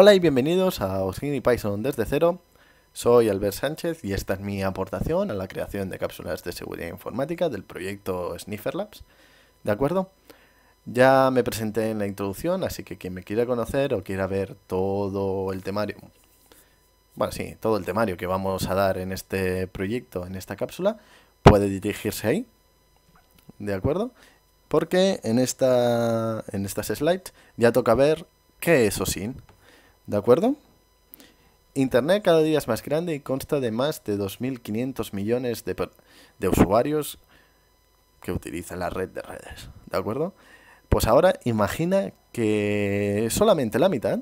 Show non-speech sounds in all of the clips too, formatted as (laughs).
Hola y bienvenidos a osini y Python desde cero. Soy Albert Sánchez y esta es mi aportación a la creación de cápsulas de seguridad informática del proyecto Sniffer Labs. ¿De acuerdo? Ya me presenté en la introducción, así que quien me quiera conocer o quiera ver todo el temario, bueno, sí, todo el temario que vamos a dar en este proyecto, en esta cápsula, puede dirigirse ahí. ¿De acuerdo? Porque en, esta, en estas slides ya toca ver qué es OSIN. ¿De acuerdo? Internet cada día es más grande y consta de más de 2.500 millones de, usuarios que utilizan la red de redes. ¿De acuerdo? Pues ahora imagina que solamente la mitad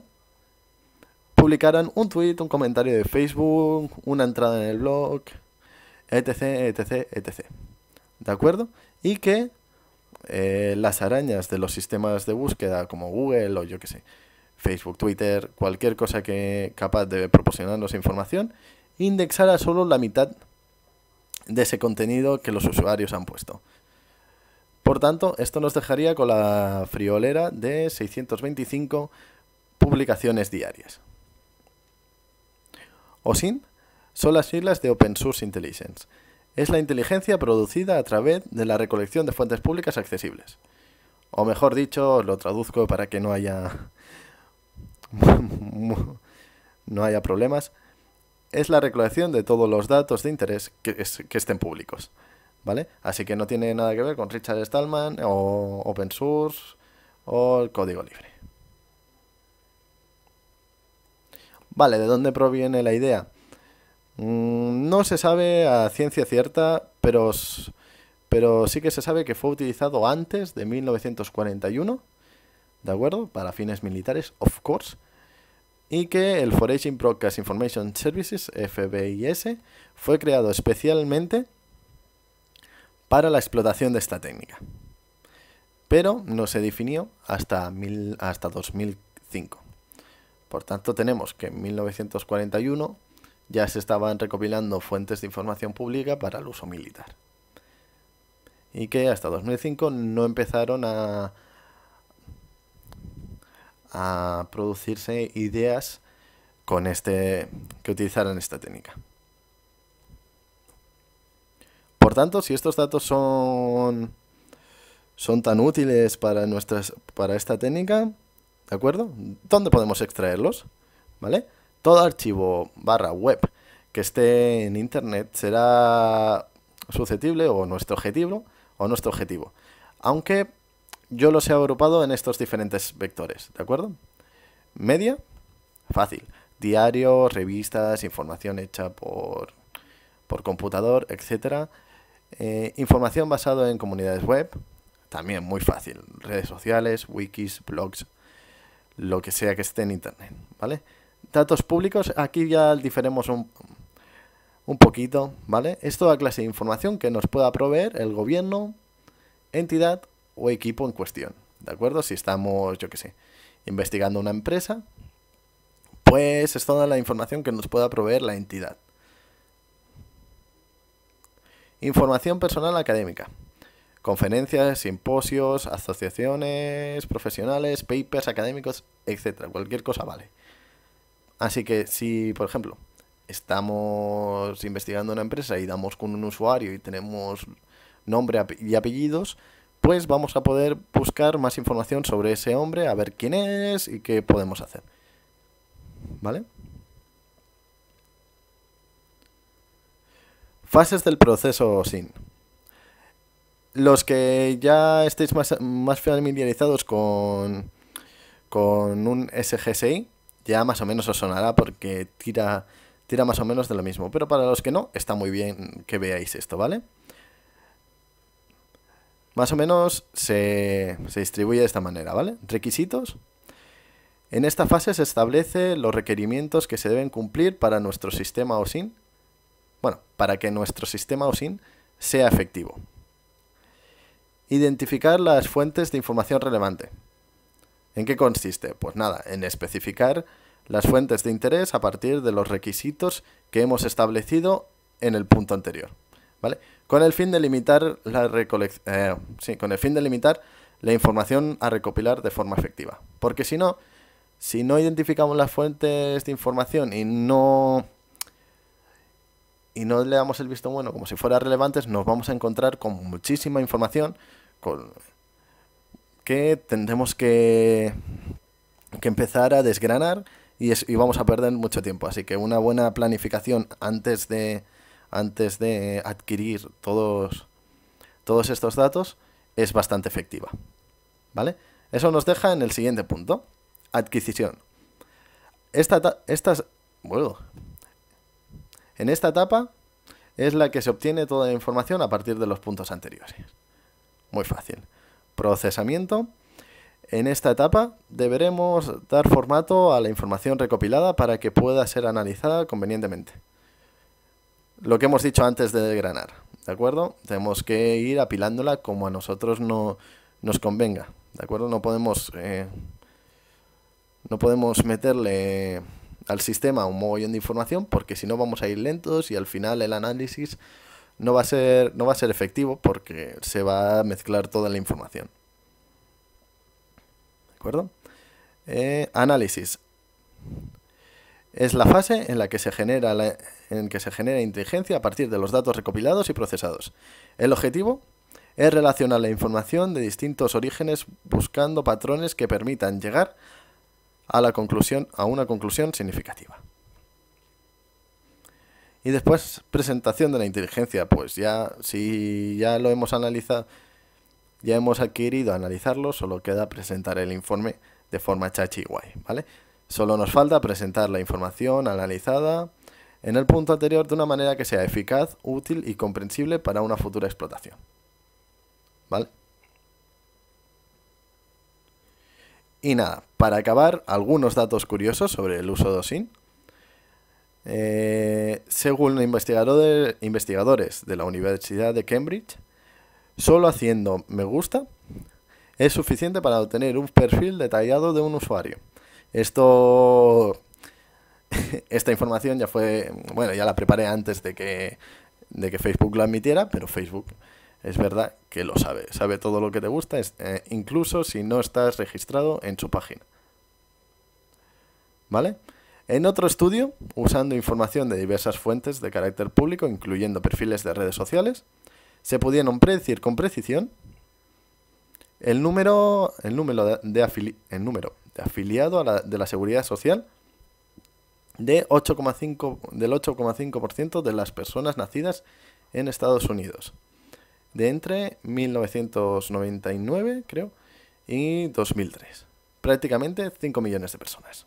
publicaran un tweet, un comentario de Facebook, una entrada en el blog, etc, etc, etc. ¿De acuerdo? Y que eh, las arañas de los sistemas de búsqueda como Google o yo qué sé, Facebook, Twitter, cualquier cosa que capaz de proporcionarnos información, indexará solo la mitad de ese contenido que los usuarios han puesto. Por tanto, esto nos dejaría con la friolera de 625 publicaciones diarias. OSIN son las siglas de Open Source Intelligence. Es la inteligencia producida a través de la recolección de fuentes públicas accesibles. O mejor dicho, lo traduzco para que no haya (laughs) no haya problemas, es la recolección de todos los datos de interés que, estén públicos. ¿Vale? Así que no tiene nada que ver con Richard Stallman o Open Source o el código libre. Vale, ¿de dónde proviene la idea? Mm, no se sabe a ciencia cierta, pero, pero sí que se sabe que fue utilizado antes de 1941 ¿de acuerdo? Para fines militares, of course. Y que el Foraging Broadcast Information Services, FBIS, fue creado especialmente para la explotación de esta técnica. Pero no se definió hasta, hasta 2005. Por tanto, tenemos que en 1941 ya se estaban recopilando fuentes de información pública para el uso militar. Y que hasta 2005 no empezaron a, a producirse ideas con este que utilizaran esta técnica. Por tanto, si estos datos son son tan útiles para nuestras para esta técnica, ¿de acuerdo? ¿Dónde podemos extraerlos? ¿Vale? Todo archivo barra web que esté en internet será susceptible o nuestro objetivo o nuestro objetivo. Aunque yo los he agrupado en estos diferentes vectores, ¿de acuerdo? Media, fácil. Diarios, revistas, información hecha por, por computador, etc. Eh, información basada en comunidades web, también muy fácil. Redes sociales, wikis, blogs, lo que sea que esté en Internet, ¿vale? Datos públicos, aquí ya diferemos un, un poquito, ¿vale? Es toda clase de información que nos pueda proveer el gobierno, entidad o equipo en cuestión. ¿De acuerdo? Si estamos, yo que sé, investigando una empresa, pues es toda la información que nos pueda proveer la entidad. Información personal académica. Conferencias, simposios, asociaciones, profesionales, papers académicos, etc. Cualquier cosa vale. Así que si, por ejemplo, estamos investigando una empresa y damos con un usuario y tenemos nombre y apellidos, pues vamos a poder buscar más información sobre ese hombre, a ver quién es y qué podemos hacer. ¿Vale? Fases del proceso SIN. Los que ya estéis más, familiarizados con, con un SGSI, ya más o menos os sonará porque tira, tira más o menos de lo mismo. Pero para los que no, está muy bien que veáis esto, ¿vale? vale más o menos se, distribuye de esta manera, ¿vale? Requisitos. En esta fase se establecen los requerimientos que se deben cumplir para nuestro sistema sin. bueno, para que nuestro sistema OSIN sea efectivo. Identificar las fuentes de información relevante. ¿En qué consiste? Pues nada, en especificar las fuentes de interés a partir de los requisitos que hemos establecido en el punto anterior. Con el fin de limitar la recolección, eh, sí, con el fin de limitar la información a recopilar de forma efectiva. Porque si no, si no identificamos las fuentes de información y no y no le damos el visto bueno como si fuera relevantes, nos vamos a encontrar con muchísima información con, que tendremos que, que empezar a desgranar y vamos a perder mucho tiempo. Así que una buena planificación antes de, antes de adquirir todos, todos estos datos es bastante efectiva. ¿Vale? Eso nos deja en el siguiente punto. Adquisición. Esta, bueno, en esta etapa es la que se obtiene toda la información a partir de los puntos anteriores. Muy fácil. Procesamiento. En esta etapa deberemos dar formato a la información recopilada para que pueda ser analizada convenientemente lo que hemos dicho antes de granar, ¿de acuerdo? Tenemos que ir apilándola como a nosotros no, nos convenga, ¿de acuerdo? No podemos, eh, no podemos meterle al sistema un mogollón de información porque si no vamos a ir lentos y al final el análisis no va a ser, no va a ser efectivo porque se va a mezclar toda la información. ¿De acuerdo? Eh, análisis es la fase en la que se genera que se genera inteligencia a partir de los datos recopilados y procesados. El objetivo es relacionar la información de distintos orígenes buscando patrones que permitan llegar a la conclusión a una conclusión significativa. Y después presentación de la inteligencia, pues ya si ya lo hemos analizado, ya hemos adquirido analizarlo, solo queda presentar el informe de forma chachi guay, ¿vale? Solo nos falta presentar la información analizada en el punto anterior de una manera que sea eficaz, útil y comprensible para una futura explotación. ¿Vale? Y nada, para acabar, algunos datos curiosos sobre el uso de OSIN. Eh, según investigadores de la Universidad de Cambridge, solo haciendo me gusta es suficiente para obtener un perfil detallado de un usuario esto, (laughs) esta información ya fue, bueno, ya la preparé antes de que, de que Facebook la admitiera, pero Facebook es verdad que lo sabe, sabe todo lo que te gusta, eh, incluso si no estás registrado en su página. ¿Vale? En otro estudio, usando información de diversas fuentes de carácter público, incluyendo perfiles de redes sociales, se pudieron predecir con precisión el número, el número de, de afili el número afiliado a la, de la seguridad social de 8,5, del 8,5% de las personas nacidas en Estados Unidos. De entre 1999, creo, y 2003. Prácticamente 5 millones de personas.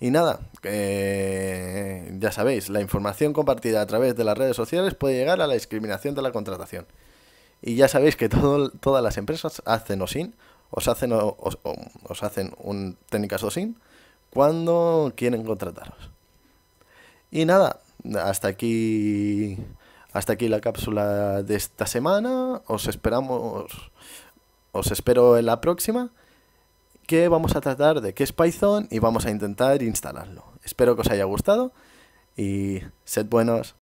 Y nada, eh, ya sabéis, la información compartida a través de las redes sociales puede llegar a la discriminación de la contratación. Y ya sabéis que todas las empresas hacen o sin os hacen, os, hacen un técnicas OSIN cuando quieren contrataros. Y nada, hasta aquí hasta aquí la cápsula de esta semana. Os esperamos os espero en la próxima que vamos a tratar de qué es Python y vamos a intentar instalarlo. Espero que os haya gustado y sed buenos.